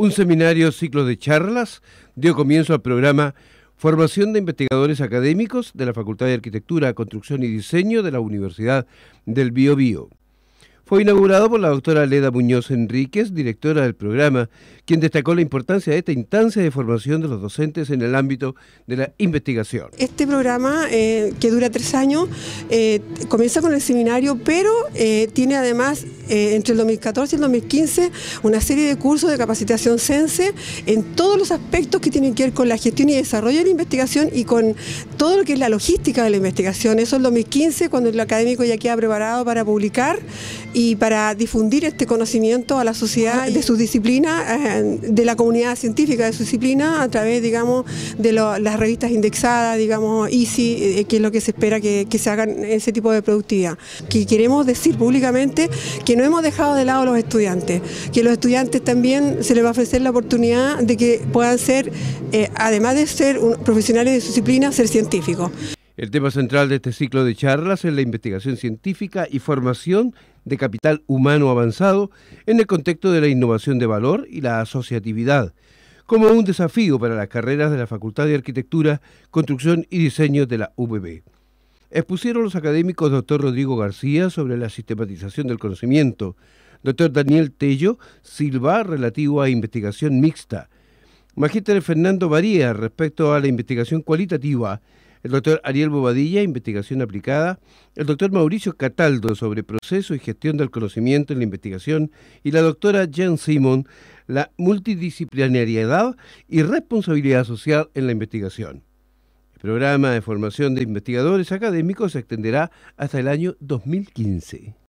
Un seminario ciclo de charlas dio comienzo al programa Formación de investigadores académicos de la Facultad de Arquitectura, Construcción y Diseño de la Universidad del Biobío. Fue inaugurado por la doctora Leda Muñoz Enríquez, directora del programa, quien destacó la importancia de esta instancia de formación de los docentes en el ámbito de la investigación. Este programa, eh, que dura tres años, eh, comienza con el seminario, pero eh, tiene además entre el 2014 y el 2015 una serie de cursos de capacitación CENSE en todos los aspectos que tienen que ver con la gestión y desarrollo de la investigación y con todo lo que es la logística de la investigación. Eso es el 2015, cuando el académico ya queda preparado para publicar y para difundir este conocimiento a la sociedad de su disciplina eh, de la comunidad científica de su disciplina, a través, digamos, de las revistas indexadas, digamos, EASY, eh, que es lo que se espera que, que se hagan ese tipo de productividad. Que queremos decir públicamente que no hemos dejado de lado a los estudiantes, que a los estudiantes también se les va a ofrecer la oportunidad de que puedan ser, eh, además de ser profesionales de su disciplina, ser científicos. El tema central de este ciclo de charlas es la investigación científica y formación de capital humano avanzado en el contexto de la innovación de valor y la asociatividad, como un desafío para las carreras de la Facultad de Arquitectura, Construcción y Diseño de la UBB. Expusieron los académicos doctor Rodrigo García sobre la sistematización del conocimiento, doctor Daniel Tello Silva relativo a investigación mixta, Magíster Fernando Varía respecto a la investigación cualitativa, el doctor Ariel Bobadilla, investigación aplicada, el doctor Mauricio Cataldo sobre proceso y gestión del conocimiento en la investigación y la doctora Jen Simon, la multidisciplinariedad y responsabilidad social en la investigación. El programa de formación de investigadores académicos se extenderá hasta el año 2015.